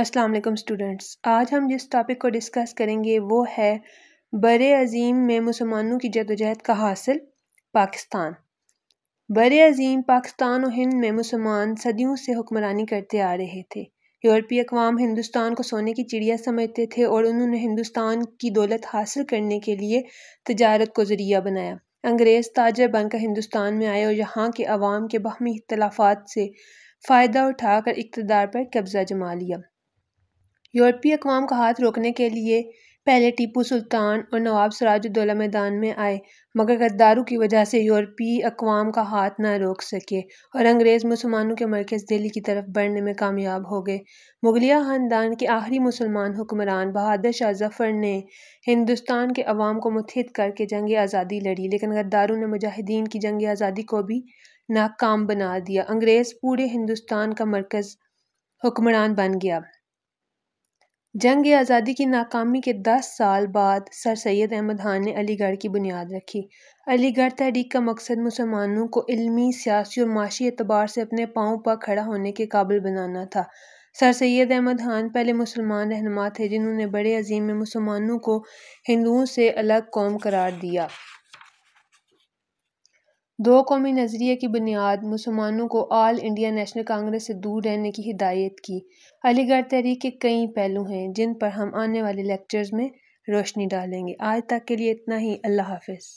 अस्सलाम वालेकुम स्टूडेंट्स आज हम जिस टॉपिक को डिस्कस करेंगे वो है बर अज़ीम में मुसलमानों की जदोजहद का हासिल पाकिस्तान बर अज़ीम पाकिस्तान और हिंद में मुसलमान सदियों से हुक्मरानी करते आ रहे थे यूरोपीय अकवाम हिंदुस्तान को सोने की चिड़िया समझते थे और उन्होंने हिंदुस्तान की दौलत हासिल करने के लिए तजारत को ज़रिया बनाया अंग्रेज़ ताजर बनकर हिंदुस्तान में आए और यहाँ के आवाम के बहमी इख्तलाफात से फ़ायदा उठाकर इकतदार पर कब्ज़ा जमा लिया यूरोपीय अकवाम का हाथ रोकने के लिए पहले टीपू सुल्तान और नवाब सराजुद्दौला मैदान में आए मगर गद्दारों की वजह से यूरोपीय अकवाम का हाथ ना रोक सके और अंग्रेज़ मुसलमानों के मरकज़ दिल्ली की तरफ बढ़ने में कामयाब हो गए मुगलिया ख़ानदान के आखिरी मुसलमान हुक्मरान बहादुर शाह जफ़र ने हिंदुस्तान के अवाम को मुतहद करके जंग आज़ादी लड़ी लेकिन गद्दारों ने मुजाहिदीन की जंग आज़ादी को भी नाकाम बना दिया अंग्रेज़ पूरे हिंदुस्तान का मरकज़ हुक्मरान बन गया जंग आज़ादी की नाकामी के दस साल बाद सर सैद अहमद खान ने अलीगढ़ की बुनियाद रखी अलीगढ़ तहरीक का मकसद मुसलमानों को इलमी सियासी और माशी अतबार से अपने पाँव पर खड़ा होने के काबिल बनाना था सर सैद अहमद खान पहले मुसलमान रहनमा थे जिन्होंने बड़े अजीम में मुसलमानों को हिंदुओं से अलग कौम करार दिया दो कौमी नजरिए की बुनियाद मुसलमानों को ऑल इंडिया नेशनल कांग्रेस से दूर रहने की हिदायत की अलीगढ़ तहरीक के कई पहलू हैं जिन पर हम आने वाले लेक्चर्स में रोशनी डालेंगे आज तक के लिए इतना ही अल्लाह हाफिज़